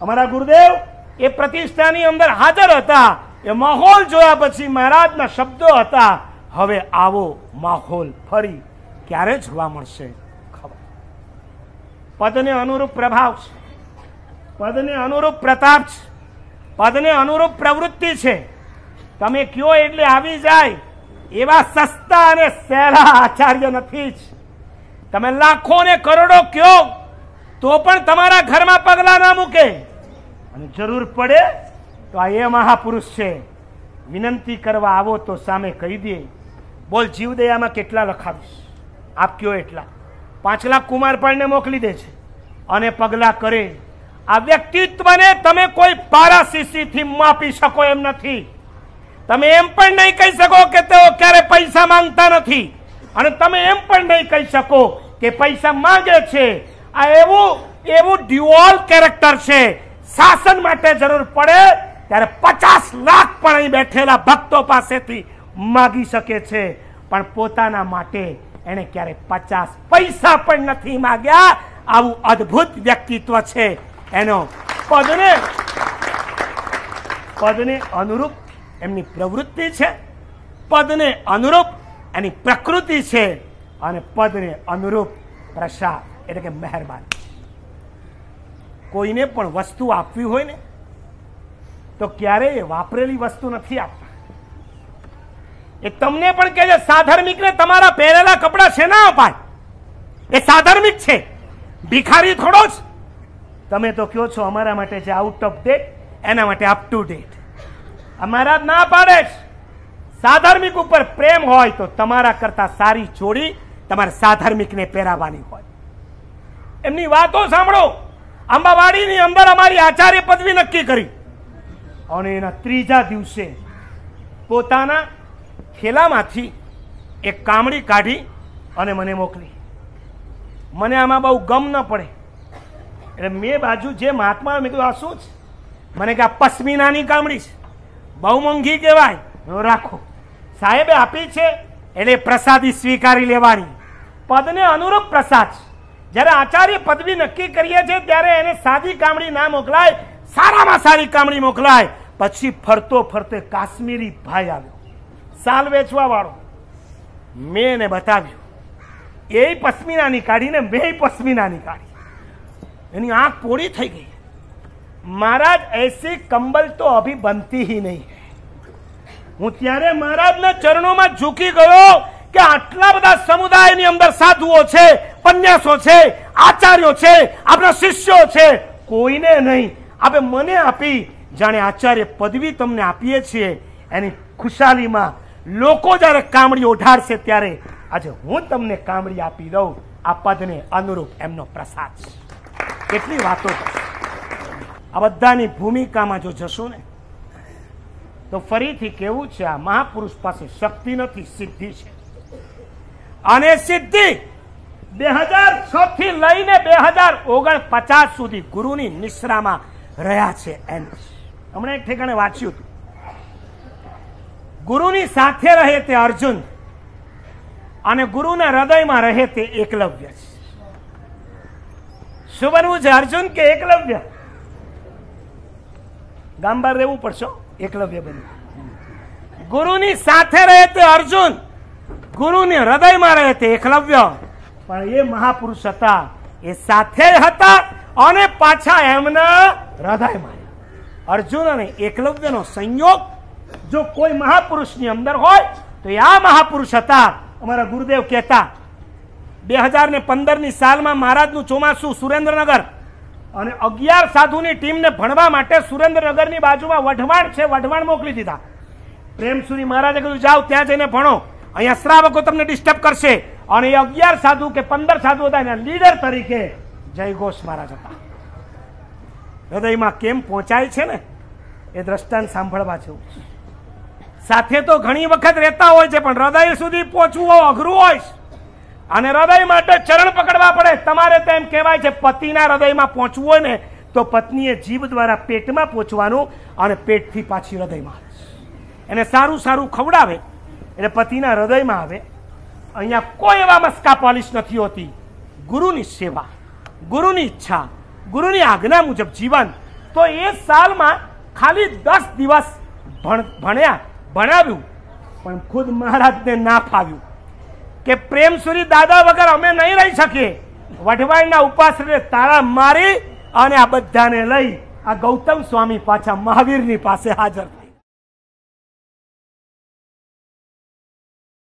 અમારા ગુરુદેવ એ પ્રતિષ્ઠાની અંદર હાજર હતા એ માહોલ જોયા પછી મહારાજના શબ્દો હતા હવે આવો માહોલ ફરી ક્યારે જોવા મળશે ખબર પદને અનુરૂપ પ્રભાવ છે પદને અનુરૂપ પ્રતાપ છે પદને અનુરૂપ પ્રવૃત્તિ છે તમે કયો એટલે આવી જાય એવા સસ્તા અને સહેલા આચાર્ય નથી જ તમે લાખો ને કરોડો કયો તો પણ તમારા ઘરમાં પગલાં ના મૂકે અને જરૂર પડે તો આ એ મહાપુરુષ છે વિનંતી કરવા આવો તો સામે કહી દે બોલ જીવદયામાં કેટલા લખાવીશ આપ કયો એટલા પાંચ લાખ કુમારપાળને મોકલી દે છે અને પગલાં કરે આ વ્યક્તિત્વને તમે કોઈ પારાસીસીથી માપી શકો એમ નથી તમે એમ પણ નહીં કહી શકો કે તેઓ ક્યારે પૈસા માંગતા નથી અને તમે એમ પણ નહીં કહી શકો કે પૈસા માંગે છે આ એવું એવું ડ્યુઅલ કેરેક્ટર છે શાસન માટે જરૂર પડે ત્યારે પચાસ લાખ પણ અહીં બેઠેલા ભક્તો પાસેથી માગી શકે છે પણ પોતાના માટે એણે ક્યારે પચાસ પૈસા પણ નથી માગ્યા આવું અદભુત વ્યક્તિત્વ છે એનો પદને પદને અનુરૂપ એમની પ્રવૃત્તિ છે પદને અનુરૂપ એની પ્રકૃતિ છે અને પદને અનુરૂપ પ્રસાદ એટલે કે મહેરબાની કોઈને પણ વસ્તુ આપવી હોય ને તો ક્યારેય વાપરેલી વસ્તુ નથી આપતા એ તમને પણ કે છે સાધર્મિકને તમારા પહેરેલા કપડાં છે ના અપાય એ સાધર્મિક છે ભિખારી થોડો જ તમે તો કહો છો અમારા માટે છે આઉટ ઓફ ડેટ એના માટે અપ ટુ ડેટ અમારા ના પાડે જ સાધાર્મિક ઉપર પ્રેમ હોય તો તમારા કરતા સારી જોડી તમારે સાધાર્મિકને પહેરાવાની હોય એમની વાતો સાંભળો અંબાવાડીની અંદર અમારી આચાર્ય પદવી નક્કી કરી અને એના ત્રીજા દિવસે પોતાના થેલામાંથી એક કામડી કાઢી અને મને મોકલી મને આમાં બહુ ગમ ન પડે એટલે મેં બાજુ જે મહાત્મા મેં કીધું આ શું છે મને કે આ પશ્મિનાની કામડી છે બહુ મોંઘી કહેવાય રાખો સાહેબે આપી છે એટલે પ્રસાદી સ્વીકારી લેવાની પદને અનુરૂપ પ્રસાદ છે જ્યારે આચાર્ય પદવી નક્કી કરીએ છીએ ત્યારે એને સાદી કામડી ના મોકલાય સારામાં સારી કામડી મોકલાય પછી ફરતો ફરતે કાશ્મીરી ભાઈ આવ્યો સાલ વેચવા વાળો મેં એને બતાવ્યું એ પશ્મિનાની કાઢીને મેં પશ્મિનાની કાઢી એની આંખ પોળી થઈ ગઈ મહારાજ એસી કંબલ તો અભી બનતી હી નહીં હું ત્યારે મહારાજના ચરણોમાં ઝૂકી ગયો કે આટલા બધા સમુદાયની અંદર સાધુઓ છે પન્યાસો છે આચાર્યો છે આપણા શિષ્યો છે કોઈને નહીં આપણે મને આપી જાણે આચાર્ય પદવી તમને આપીએ છીએ એની ખુશાલીમાં લોકો જ્યારે કામડી ઓઢાડશે ત્યારે આજે હું તમને કામડી આપી દઉં આ પદને અનુરૂપ એમનો પ્રસાદ છે કેટલી વાતો આ બધાની ભૂમિકામાં જો જશો ને તો ફરીથી કેવું છે આ મહાપુરુષ પાસે શક્તિ નથી સિદ્ધિ છે અને સિદ્ધિ બે હજાર છ થી લઈને બે હજાર પચાસ સુધી ગુરુની નિશ્રામાં રહ્યા છે એમ હમણાં એક ઠેકાણે વાંચ્યું હતું ગુરુની સાથે રહે તે અર્જુન અને ગુરુના હૃદયમાં રહે તે એકલવ્ય છે શું બનવું છે અર્જુન કે એકલવ્ય ગામ રહેવું પડશે એકલવ્ય બનવું ગુરુની સાથે રહે તે અર્જુન ગુરુને હૃદયમાં રહે તે એકલવ્ય પણ એ મહાપુરુષ હતા એ સાથે હતા અને પાછા એમના હૃદય હૃદયમાં અર્જુન અને એકલવ્યનો સંયોગ જો કોઈ મહાપુરુષની અંદર હોય તો એ આ મહાપુરુષ હતા અમારા ગુરુદેવ કહેતા બે હજાર ને પંદરની સાલમાં મહારાજનું ચોમાસું સુરેન્દ્રનગર અને અગિયાર સાધુની ટીમને ભણવા માટે સુરેન્દ્રનગરની બાજુમાં વઢવાણ છે વઢવાણ મોકલી દીધા પ્રેમસુરી મહારાજે કીધું જાઓ ત્યાં જઈને ભણો અહીંયા શ્રાવકો તમને ડિસ્ટર્બ કરશે અને એ અગિયાર સાધુ કે પંદર સાધુ હતા એના લીડર તરીકે જય જયઘોષ મહારાજ હતા હૃદયમાં કેમ પહોંચાય છે ને એ દ્રષ્ટાંત સાંભળવા જેવું સાથે તો ઘણી વખત રહેતા હોય છે પણ હૃદય સુધી પહોંચવું અઘરું હોય અને હૃદય માટે ચરણ પકડવા પડે તમારે તો એમ કહેવાય છે પતિના હૃદયમાં પહોંચવું હોય ને તો પત્નીએ જીભ દ્વારા પેટમાં પહોંચવાનું અને પેટથી પાછી હૃદયમાં એને સારું સારું ખવડાવે એટલે પતિના હૃદયમાં આવે અહીંયા કોઈ એવા મસ્કા પોલિશ નથી હોતી ગુરુની સેવા ગુરુની ઈચ્છા ગુરુની આજ્ઞા મુજબ જીવન તો એ સાલમાં ખાલી દસ દિવસ ભણ્યા ભણાવ્યું પણ ખુદ મહારાજને ના ફાવ્યું કે પ્રેમસુરી દાદા વગર અમે નહીં રહી શકીએ વઢવાણના ઉપાસને તાળા મારી અને આ બધાને લઈ આ ગૌતમ સ્વામી પાછા મહાવીરની પાસે હાજર